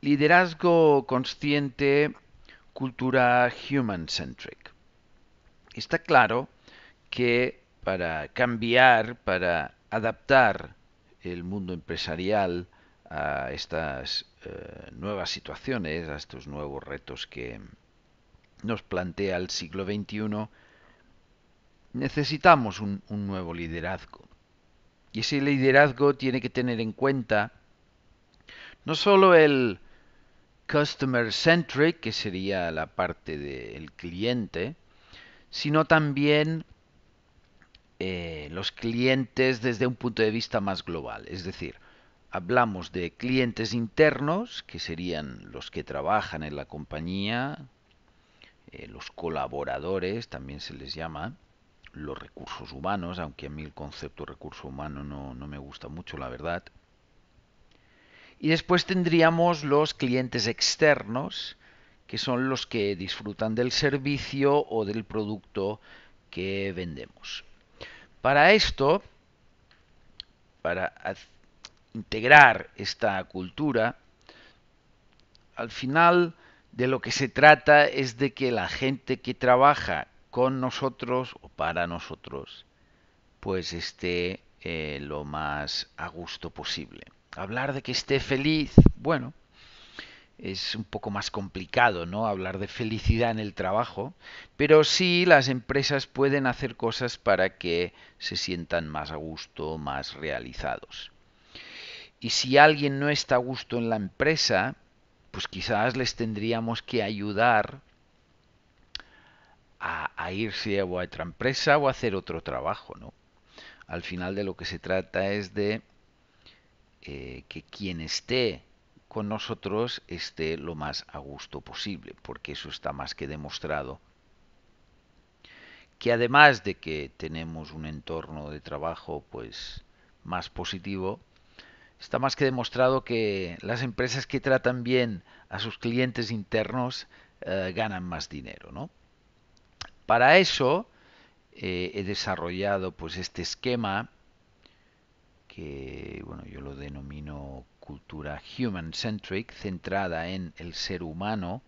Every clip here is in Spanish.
Liderazgo consciente, cultura human-centric. Está claro que para cambiar, para adaptar el mundo empresarial a estas eh, nuevas situaciones, a estos nuevos retos que nos plantea el siglo XXI, necesitamos un, un nuevo liderazgo. Y ese liderazgo tiene que tener en cuenta no solo el customer centric, que sería la parte del cliente, sino también eh, los clientes desde un punto de vista más global. Es decir, hablamos de clientes internos, que serían los que trabajan en la compañía, eh, los colaboradores, también se les llama, los recursos humanos, aunque a mí el concepto recurso humano no me gusta mucho, la verdad. Y después tendríamos los clientes externos, que son los que disfrutan del servicio o del producto que vendemos. Para esto, para integrar esta cultura, al final de lo que se trata es de que la gente que trabaja con nosotros o para nosotros, pues esté eh, lo más a gusto posible. Hablar de que esté feliz, bueno, es un poco más complicado, ¿no? Hablar de felicidad en el trabajo, pero sí las empresas pueden hacer cosas para que se sientan más a gusto, más realizados. Y si alguien no está a gusto en la empresa, pues quizás les tendríamos que ayudar a, irse a otra empresa o a hacer otro trabajo, ¿no? Al final de lo que se trata es de eh, que quien esté con nosotros esté lo más a gusto posible, porque eso está más que demostrado. Que además de que tenemos un entorno de trabajo pues más positivo, está más que demostrado que las empresas que tratan bien a sus clientes internos eh, ganan más dinero, ¿no? Para eso eh, he desarrollado pues este esquema que bueno, yo lo denomino cultura human-centric, centrada en el ser humano.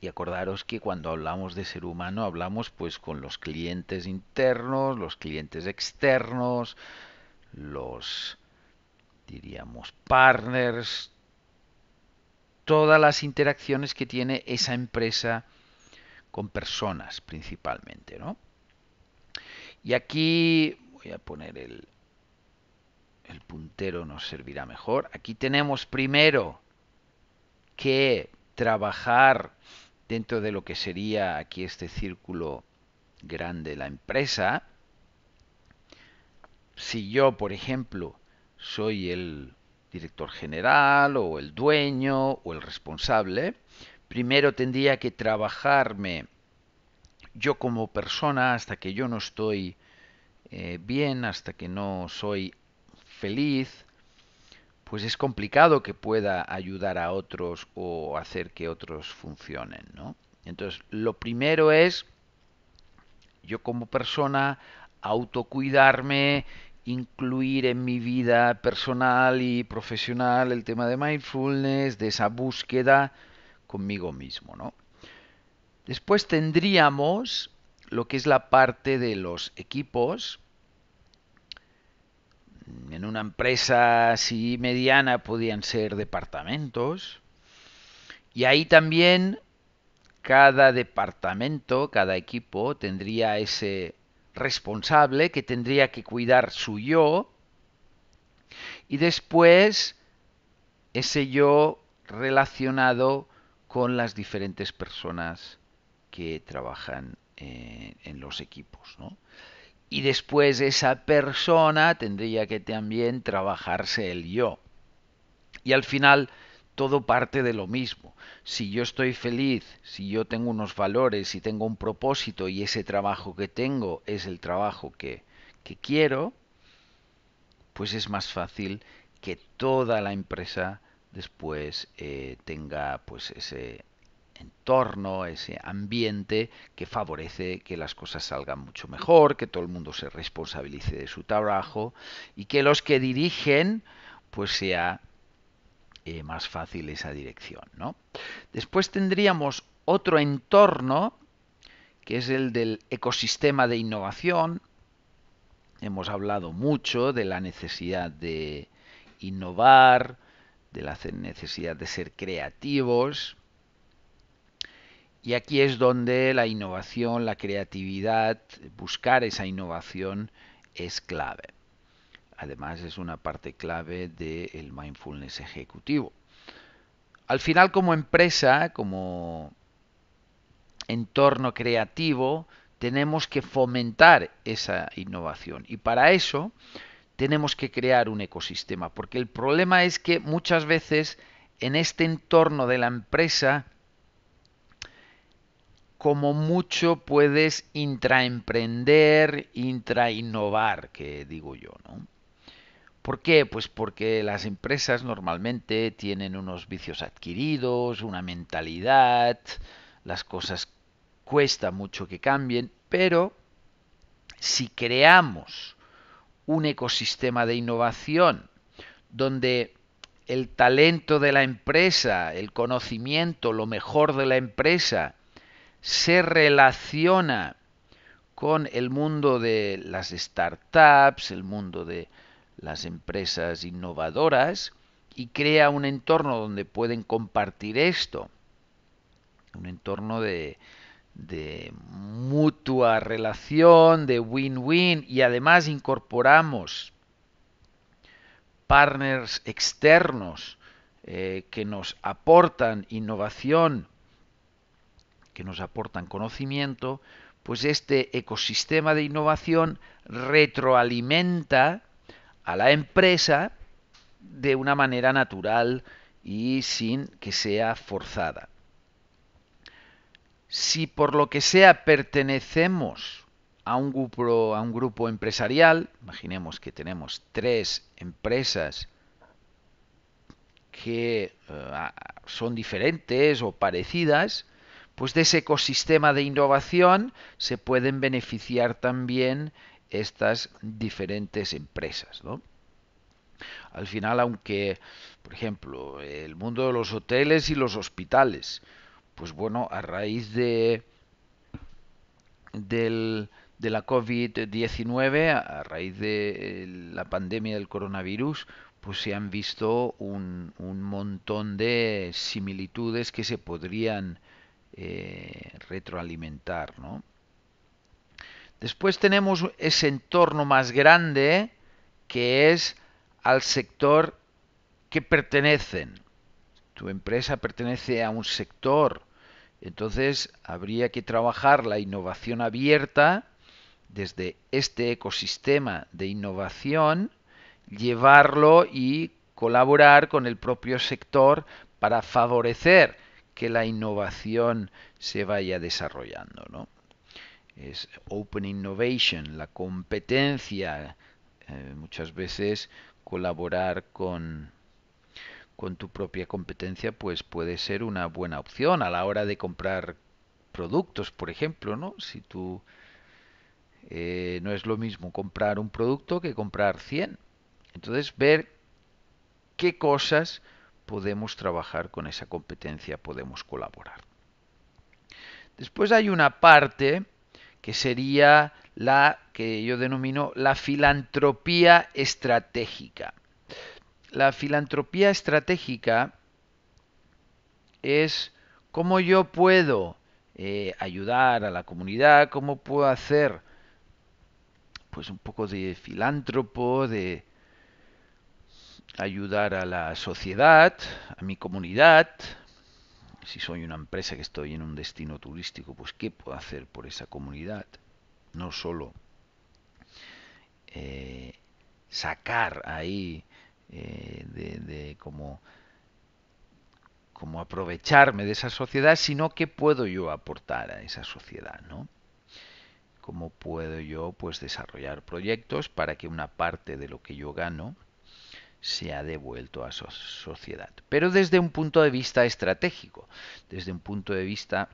Y acordaros que cuando hablamos de ser humano hablamos pues con los clientes internos, los clientes externos, los diríamos partners, todas las interacciones que tiene esa empresa con personas principalmente, ¿no? Y aquí voy a poner el, el puntero nos servirá mejor. Aquí tenemos primero que trabajar dentro de lo que sería aquí este círculo grande la empresa. Si yo, por ejemplo, soy el director general o el dueño o el responsable, primero tendría que trabajarme yo como persona hasta que yo no estoy eh, bien, hasta que no soy feliz, pues es complicado que pueda ayudar a otros o hacer que otros funcionen, Entonces, lo primero es yo como persona autocuidarme, incluir en mi vida personal y profesional el tema de mindfulness, de esa búsqueda conmigo mismo, Después tendríamos lo que es la parte de los equipos, en una empresa así mediana podían ser departamentos. Y ahí también cada departamento, cada equipo tendría ese responsable que tendría que cuidar su yo. Y después ese yo relacionado con las diferentes personas que trabajan eh, en, los equipos. ¿no? y después esa persona tendría que también trabajarse el yo. Y al final todo parte de lo mismo. Si yo estoy feliz, si yo tengo unos valores, si tengo un propósito y ese trabajo que tengo es el trabajo que, que quiero, pues es más fácil que toda la empresa después eh, tenga pues ese, entorno, ese ambiente que favorece que las cosas salgan mucho mejor, que todo el mundo se responsabilice de su trabajo y que los que dirigen pues sea eh, más fácil esa dirección. Después tendríamos otro entorno que es el del ecosistema de innovación. Hemos hablado mucho de la necesidad de innovar, de la necesidad de ser creativos, y aquí es donde la innovación, la creatividad, buscar esa innovación es clave. Además es una parte clave del mindfulness ejecutivo. Al final como empresa, como entorno creativo, tenemos que fomentar esa innovación. Y para eso tenemos que crear un ecosistema, porque el problema es que muchas veces en este entorno de la empresa como mucho puedes intraemprender, intrainnovar, que digo yo, ¿no? ¿Por qué? Pues porque las empresas normalmente tienen unos vicios adquiridos, una mentalidad, las cosas cuesta mucho que cambien, pero si creamos un ecosistema de innovación donde el talento de la empresa, el conocimiento, lo mejor de la empresa se relaciona con el mundo de las startups, el mundo de las empresas innovadoras y crea un entorno donde pueden compartir esto, un entorno de, mutua relación, de win-win y además incorporamos partners externos eh, que nos aportan innovación que nos aportan conocimiento, pues este ecosistema de innovación retroalimenta a la empresa de una manera natural y sin que sea forzada. Si por lo que sea pertenecemos a un grupo, a un grupo empresarial, imaginemos que tenemos tres empresas que eh, son diferentes o parecidas, pues de ese ecosistema de innovación se pueden beneficiar también estas diferentes empresas. ¿no? Al final, aunque, por ejemplo, el mundo de los hoteles y los hospitales, pues bueno, a raíz de, de la COVID-19, a raíz de eh, la pandemia del coronavirus, pues se han visto un, un montón de similitudes que se podrían eh, retroalimentar. Después tenemos ese entorno más grande que es al sector que pertenecen. Tu empresa pertenece a un sector, entonces habría que trabajar la innovación abierta desde este ecosistema de innovación, llevarlo y colaborar con el propio sector para favorecer que la innovación se vaya desarrollando. ¿no? Es Open Innovation, la competencia, eh, muchas veces colaborar con, con tu propia competencia pues puede ser una buena opción a la hora de comprar productos, por ejemplo, ¿no? Si tú eh, no es lo mismo comprar un producto que comprar 100. Entonces, ver qué cosas podemos trabajar con esa competencia, podemos colaborar. Después hay una parte que sería la que yo denomino la filantropía estratégica. La filantropía estratégica es cómo yo puedo eh, ayudar a la comunidad, cómo puedo hacer pues un poco de filántropo, de, ayudar a la sociedad, a mi comunidad. Si soy una empresa que estoy en un destino turístico, pues ¿qué puedo hacer por esa comunidad? No solo eh, sacar ahí eh, de, cómo como, aprovecharme de esa sociedad, sino qué puedo yo aportar a esa sociedad, ¿no? cómo puedo yo pues desarrollar proyectos para que una parte de lo que yo gano se ha devuelto a su sociedad. Pero desde un punto de vista estratégico, desde un punto de vista,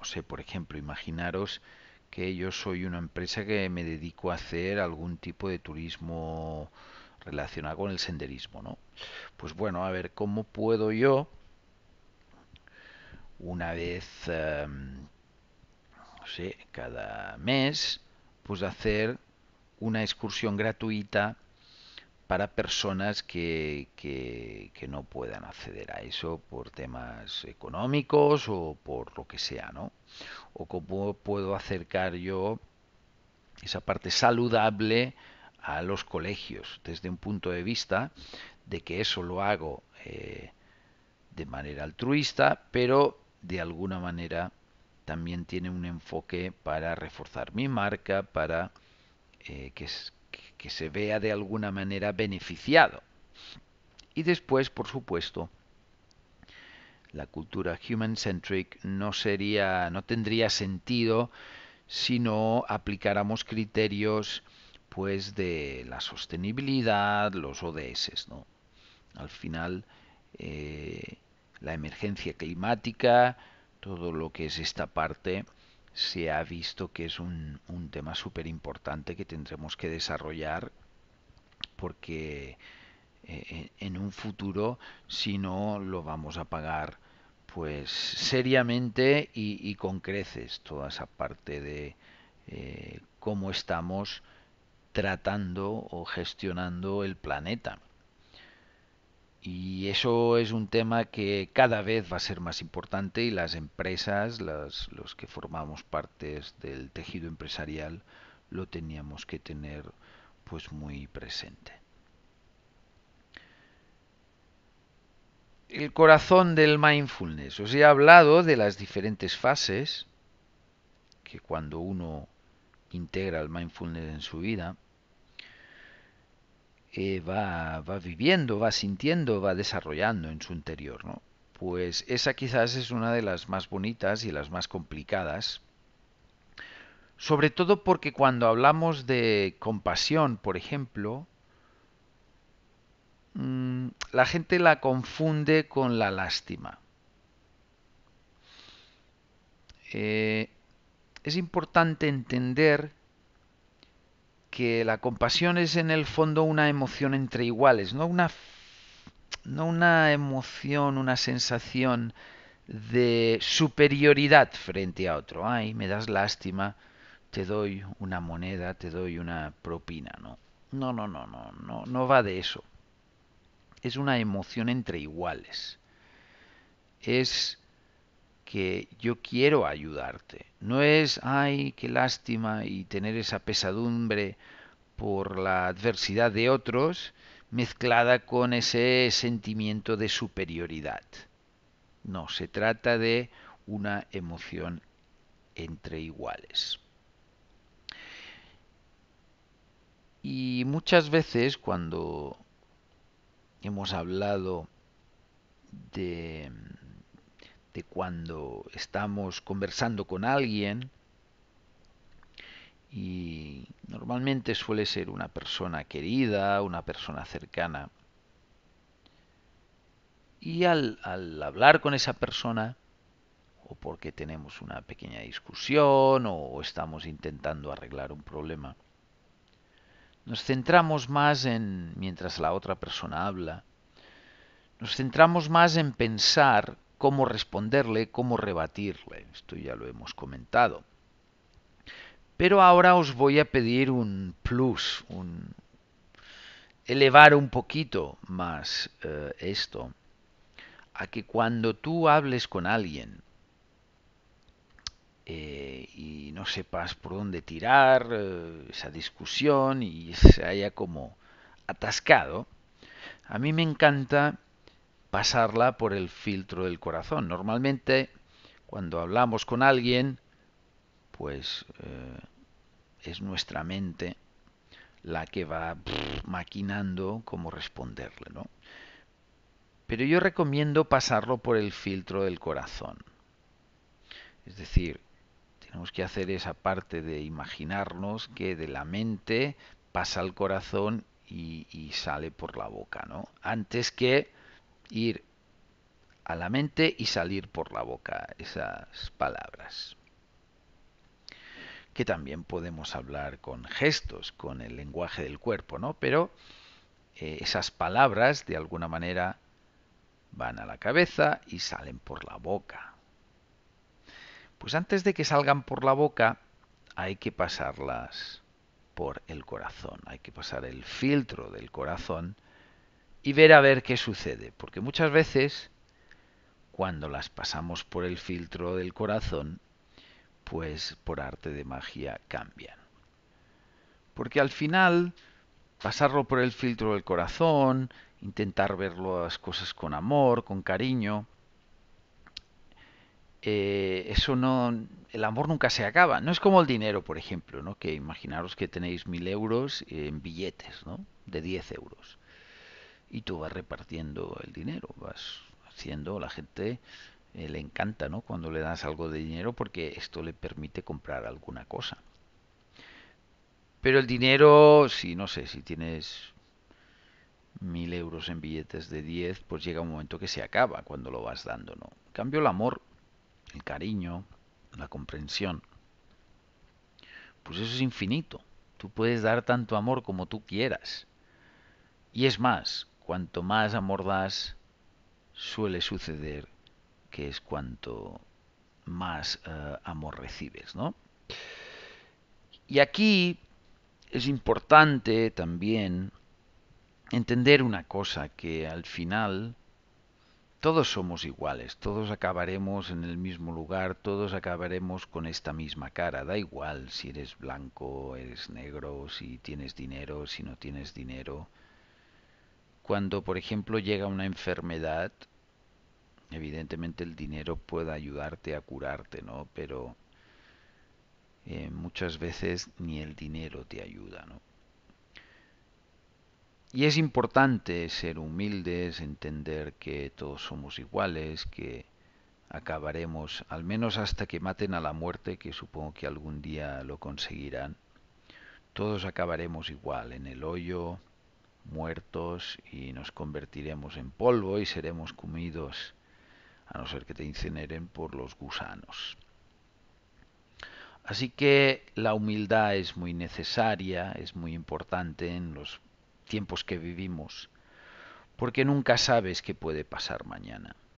o sé, por ejemplo, imaginaros que yo soy una empresa que me dedico a hacer algún tipo de turismo relacionado con el senderismo, ¿no? Pues bueno, a ver, ¿cómo puedo yo, una vez, em, no sé, cada mes, pues hacer una excursión gratuita para personas que, no puedan acceder a eso por temas económicos o por lo que sea, ¿no? O cómo puedo acercar yo esa parte saludable a los colegios desde un punto de vista de que eso lo hago eh, de manera altruista, pero de alguna manera también tiene un enfoque para reforzar mi marca, para eh, que, que se vea de alguna manera beneficiado. Y después, por supuesto, la cultura human centric no sería no tendría sentido si no aplicáramos criterios pues de la sostenibilidad, los ODS, ¿no? Al final eh, la emergencia climática, todo lo que es esta parte se ha visto que es un, tema súper importante que tendremos que desarrollar porque eh, eh, en un futuro, si no, lo vamos a pagar pues seriamente y, con creces toda esa parte de eh, cómo estamos tratando o gestionando el planeta. Y eso es un tema que cada vez va a ser más importante y las empresas, los que formamos partes del tejido empresarial, lo teníamos que tener pues muy presente. El corazón del mindfulness. Os he hablado de las diferentes fases que cuando uno integra el mindfulness en su vida, eh, va, viviendo, va sintiendo, va desarrollando en su interior. ¿no? Pues esa quizás es una de las más bonitas y las más complicadas. Sobre todo porque cuando hablamos de compasión, por ejemplo, mm, la gente la confunde con la lástima. Eh, es importante entender que la compasión es en el fondo una emoción entre iguales, no una, no una emoción, una sensación de superioridad frente a otro. Ay, me das lástima, te doy una moneda, te doy una propina, ¿no? No, no, no, no, no, no va de eso. Es una emoción entre iguales. Es que yo quiero ayudarte. No es, ay, qué lástima y tener esa pesadumbre por la adversidad de otros mezclada con ese sentimiento de superioridad. No, se trata de una emoción entre iguales. Y muchas veces cuando hemos hablado de de cuando estamos conversando con alguien y normalmente suele ser una persona querida, una persona cercana. Y al, hablar con esa persona, o porque tenemos una pequeña discusión, o, o estamos intentando arreglar un problema, nos centramos más en, mientras la otra persona habla, nos centramos más en pensar cómo responderle, cómo rebatirle. Esto ya lo hemos comentado. Pero ahora os voy a pedir un plus, un elevar un poquito más eh, esto, a que cuando tú hables con alguien eh, y no sepas por dónde tirar eh, esa discusión y se haya como atascado, a mí me encanta pasarla por el filtro del corazón. Normalmente, cuando hablamos con alguien, pues eh, es nuestra mente la que va maquinando cómo responderle, ¿no? Pero yo recomiendo pasarlo por el filtro del corazón. Es decir, tenemos que hacer esa parte de imaginarnos que de la mente pasa al corazón y, y sale por la boca, ¿no? Antes que ir a la mente y salir por la boca esas palabras. Que también podemos hablar con gestos, con el lenguaje del cuerpo, ¿no? Pero eh, esas palabras de alguna manera van a la cabeza y salen por la boca. Pues antes de que salgan por la boca hay que pasarlas por el corazón, hay que pasar el filtro del corazón y ver a ver qué sucede, porque muchas veces cuando las pasamos por el filtro del corazón, pues por arte de magia cambian. Porque al final, pasarlo por el filtro del corazón, intentar ver las cosas con amor, con cariño, eh, eso no, el amor nunca se acaba. No es como el dinero, por ejemplo, ¿no? que imaginaros que tenéis mil euros en billetes ¿no? de 10 euros y tú vas repartiendo el dinero, vas haciendo, la gente eh, le encanta ¿no? cuando le das algo de dinero porque esto le permite comprar alguna cosa. Pero el dinero, si no sé, si tienes mil euros en billetes de 10, pues llega un momento que se acaba cuando lo vas dando, ¿no? En cambio el amor, el cariño, la comprensión, pues eso es infinito. Tú puedes dar tanto amor como tú quieras. Y es más, cuanto más amor das, suele suceder que es cuanto más eh, amor recibes, ¿no? Y aquí es importante también entender una cosa, que al final todos somos iguales, todos acabaremos en el mismo lugar, todos acabaremos con esta misma cara, da igual si eres blanco, eres negro, si tienes dinero, si no tienes dinero, cuando, por ejemplo, llega una enfermedad, evidentemente el dinero puede ayudarte a curarte, ¿no? Pero eh, muchas veces ni el dinero te ayuda, ¿no? Y es importante ser humildes, entender que todos somos iguales, que acabaremos, al menos hasta que maten a la muerte, que supongo que algún día lo conseguirán, todos acabaremos igual, en el hoyo, muertos y nos convertiremos en polvo y seremos comidos, a no ser que te incineren por los gusanos. Así que la humildad es muy necesaria, es muy importante en los tiempos que vivimos, porque nunca sabes qué puede pasar mañana.